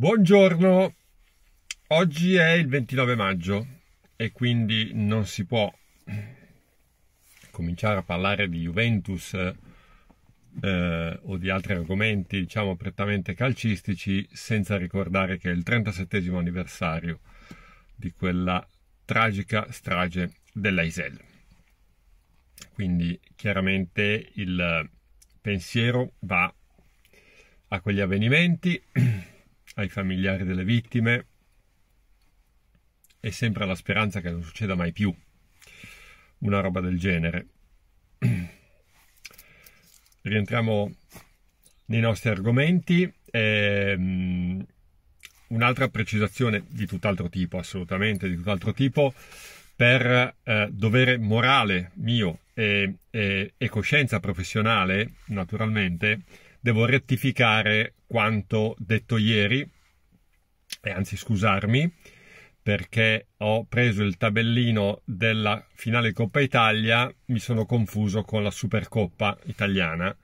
Buongiorno, oggi è il 29 maggio e quindi non si può cominciare a parlare di Juventus eh, o di altri argomenti, diciamo prettamente calcistici, senza ricordare che è il 37 anniversario di quella tragica strage dell'Aisel. Quindi chiaramente il pensiero va a quegli avvenimenti ai familiari delle vittime e sempre alla speranza che non succeda mai più una roba del genere. Rientriamo nei nostri argomenti. Ehm, un'altra precisazione di tutt'altro tipo, assolutamente di tutt'altro tipo, per eh, dovere morale mio e, e, e coscienza professionale, naturalmente, devo rettificare quanto detto ieri, e anzi scusarmi, perché ho preso il tabellino della finale Coppa Italia, mi sono confuso con la Supercoppa italiana.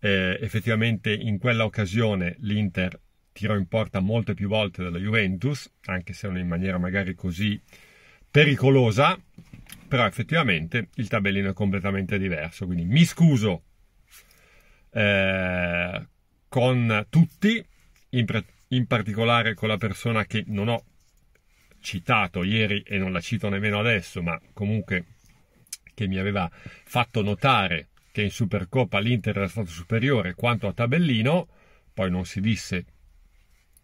Eh, effettivamente in quella occasione l'Inter tirò in porta molte più volte della Juventus, anche se non in maniera magari così pericolosa, però effettivamente il tabellino è completamente diverso, quindi mi scuso eh, con tutti, in, pre- in particolare con la persona che non ho citato ieri e non la cito nemmeno adesso, ma comunque che mi aveva fatto notare che in Supercoppa l'Inter era stato superiore quanto a tabellino, poi non si disse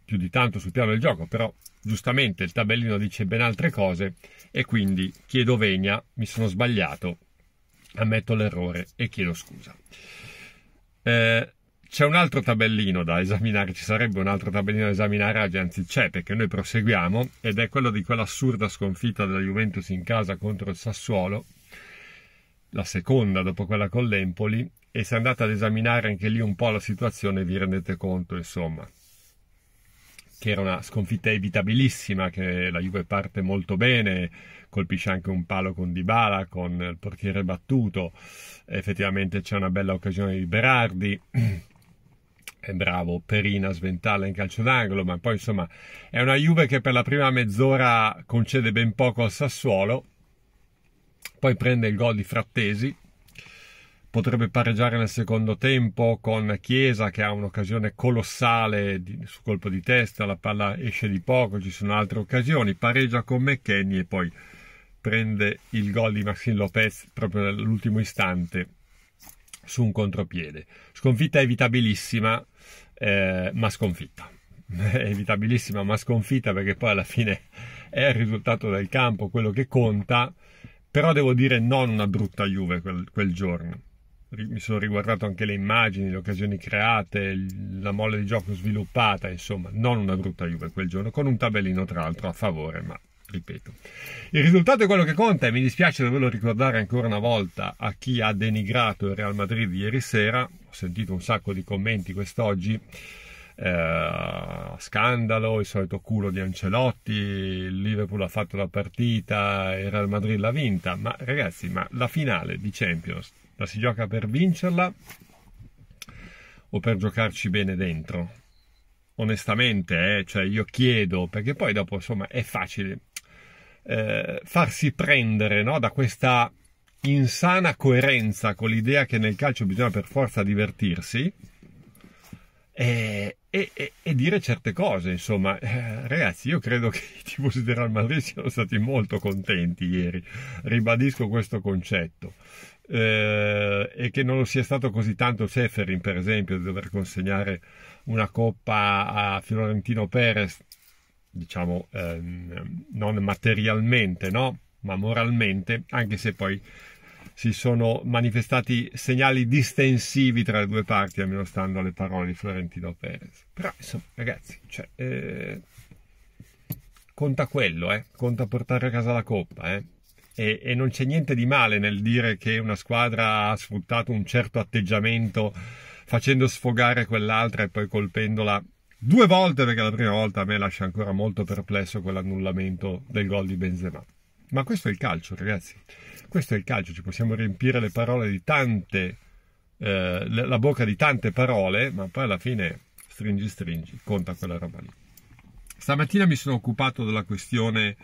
più di tanto sul piano del gioco, però giustamente il tabellino dice ben altre cose e quindi chiedo venia, mi sono sbagliato, ammetto l'errore e chiedo scusa. Eh, c'è un altro tabellino da esaminare, ci sarebbe un altro tabellino da esaminare, anzi c'è perché noi proseguiamo ed è quello di quell'assurda sconfitta della Juventus in casa contro il Sassuolo, la seconda dopo quella con l'Empoli e se andate ad esaminare anche lì un po' la situazione vi rendete conto insomma che era una sconfitta evitabilissima, che la Juve parte molto bene, colpisce anche un palo con Dybala, con il portiere battuto, effettivamente c'è una bella occasione di Berardi, è bravo Perina a sventarla in calcio d'angolo, ma poi insomma è una Juve che per la prima mezz'ora concede ben poco al Sassuolo, poi prende il gol di Frattesi, potrebbe pareggiare nel secondo tempo con Chiesa che ha un'occasione colossale di, su colpo di testa, la palla esce di poco, ci sono altre occasioni, pareggia con McKenny e poi prende il gol di Maxine Lopez proprio all'ultimo istante su un contropiede. Sconfitta evitabilissima, eh, ma sconfitta. evitabilissima, ma sconfitta perché poi alla fine è il risultato del campo quello che conta, però devo dire non una brutta Juve quel, quel giorno mi sono riguardato anche le immagini, le occasioni create, la molla di gioco sviluppata, insomma, non una brutta Juve quel giorno, con un tabellino tra l'altro a favore, ma ripeto. Il risultato è quello che conta e mi dispiace doverlo ricordare ancora una volta a chi ha denigrato il Real Madrid ieri sera, ho sentito un sacco di commenti quest'oggi, eh, scandalo, il solito culo di Ancelotti, il Liverpool ha fatto la partita, il Real Madrid l'ha vinta, ma ragazzi, ma la finale di Champions la si gioca per vincerla o per giocarci bene dentro? Onestamente, eh? cioè io chiedo, perché poi dopo insomma è facile eh, farsi prendere no? da questa insana coerenza con l'idea che nel calcio bisogna per forza divertirsi eh, e, e, e dire certe cose. Insomma, eh, ragazzi, io credo che i tifosi del Real Madrid siano stati molto contenti ieri. Ribadisco questo concetto eh, e che non lo sia stato così tanto Seferin, per esempio, di dover consegnare una coppa a Florentino Perez, diciamo ehm, non materialmente, no? ma moralmente, anche se poi si sono manifestati segnali distensivi tra le due parti, almeno stando alle parole di Florentino Perez. Però, insomma, ragazzi, cioè, eh, conta quello, eh? conta portare a casa la coppa. Eh? e, e non c'è niente di male nel dire che una squadra ha sfruttato un certo atteggiamento facendo sfogare quell'altra e poi colpendola due volte perché la prima volta a me lascia ancora molto perplesso quell'annullamento del gol di Benzema. Ma questo è il calcio, ragazzi. Questo è il calcio, ci possiamo riempire le parole di tante eh, la bocca di tante parole, ma poi alla fine stringi stringi, conta quella roba lì. Stamattina mi sono occupato della questione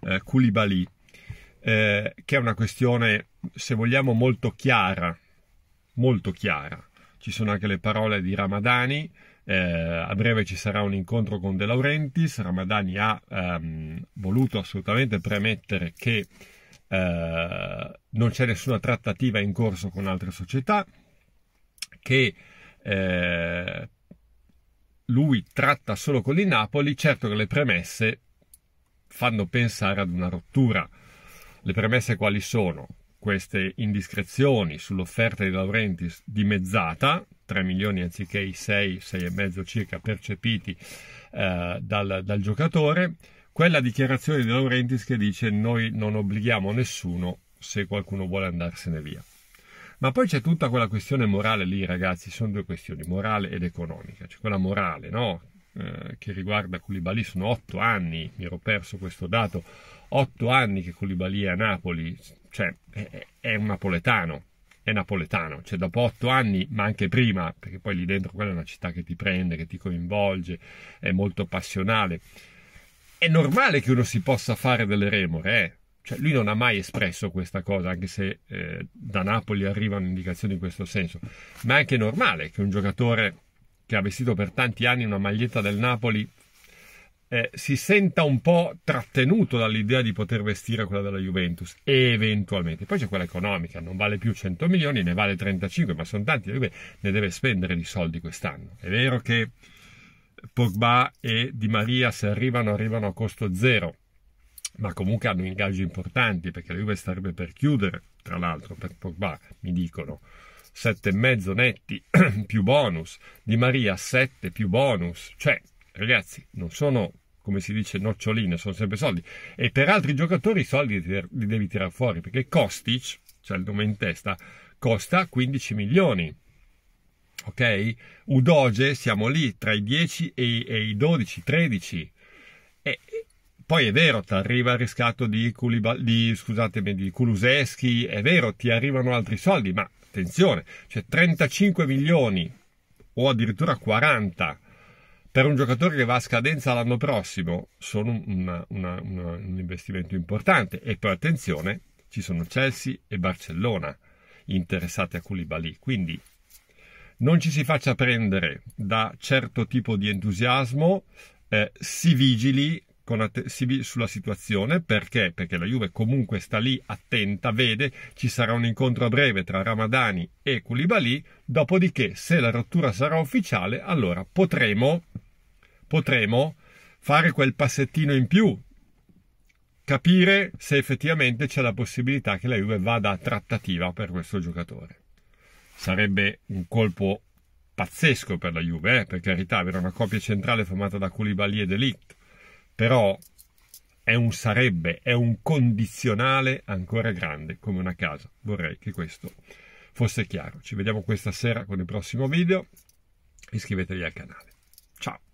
eh, Koulibaly eh, che è una questione, se vogliamo, molto chiara, molto chiara. Ci sono anche le parole di Ramadani, eh, a breve ci sarà un incontro con De Laurentiis, Ramadani ha ehm, voluto assolutamente premettere che eh, non c'è nessuna trattativa in corso con altre società, che eh, lui tratta solo con il Napoli, certo che le premesse fanno pensare ad una rottura. Le premesse quali sono? Queste indiscrezioni sull'offerta di Laurentiis dimezzata, 3 milioni anziché i 6, 6,5 circa percepiti eh, dal, dal giocatore, quella dichiarazione di Laurentiis che dice noi non obblighiamo nessuno se qualcuno vuole andarsene via. Ma poi c'è tutta quella questione morale lì, ragazzi, sono due questioni, morale ed economica, C'è quella morale, no? Eh, che riguarda Colibali sono otto anni, mi ero perso questo dato, otto anni che Colibali è a Napoli, cioè è, è un napoletano, è napoletano, cioè dopo otto anni, ma anche prima, perché poi lì dentro quella è una città che ti prende, che ti coinvolge, è molto passionale. È normale che uno si possa fare delle remore, eh? cioè, lui non ha mai espresso questa cosa, anche se eh, da Napoli arrivano indicazioni in questo senso, ma è anche normale che un giocatore che ha vestito per tanti anni una maglietta del Napoli, eh, si senta un po' trattenuto dall'idea di poter vestire quella della Juventus, eventualmente. Poi c'è quella economica, non vale più 100 milioni, ne vale 35, ma sono tanti, la Juve ne deve spendere di soldi quest'anno. È vero che Pogba e Di Maria, se arrivano, arrivano a costo zero, ma comunque hanno ingaggi importanti, perché la Juve starebbe per chiudere, tra l'altro, per Pogba, mi dicono. 7,5 netti più bonus, Di Maria 7 più bonus, cioè ragazzi non sono come si dice noccioline, sono sempre soldi e per altri giocatori i soldi li devi tirare fuori perché Kostic, cioè il nome in testa, costa 15 milioni. Ok? Udoge siamo lì tra i 10 e, e i 12, 13. E, e poi è vero, ti arriva il riscatto di, Culibal- di, scusatemi, di Kuluseschi, è vero, ti arrivano altri soldi, ma attenzione, cioè 35 milioni o addirittura 40 per un giocatore che va a scadenza l'anno prossimo sono una, una, una, un investimento importante. E poi attenzione, ci sono Chelsea e Barcellona interessati a Koulibaly. Quindi non ci si faccia prendere da certo tipo di entusiasmo, eh, si vigili con CB sulla situazione perché? Perché la Juve comunque sta lì attenta, vede, ci sarà un incontro a breve tra Ramadani e Koulibaly, dopodiché se la rottura sarà ufficiale allora potremo, potremo fare quel passettino in più, capire se effettivamente c'è la possibilità che la Juve vada a trattativa per questo giocatore. Sarebbe un colpo pazzesco per la Juve, eh? per carità, avere una coppia centrale formata da Koulibaly e Delict però è un sarebbe, è un condizionale ancora grande come una casa. Vorrei che questo fosse chiaro. Ci vediamo questa sera con il prossimo video. Iscrivetevi al canale. Ciao!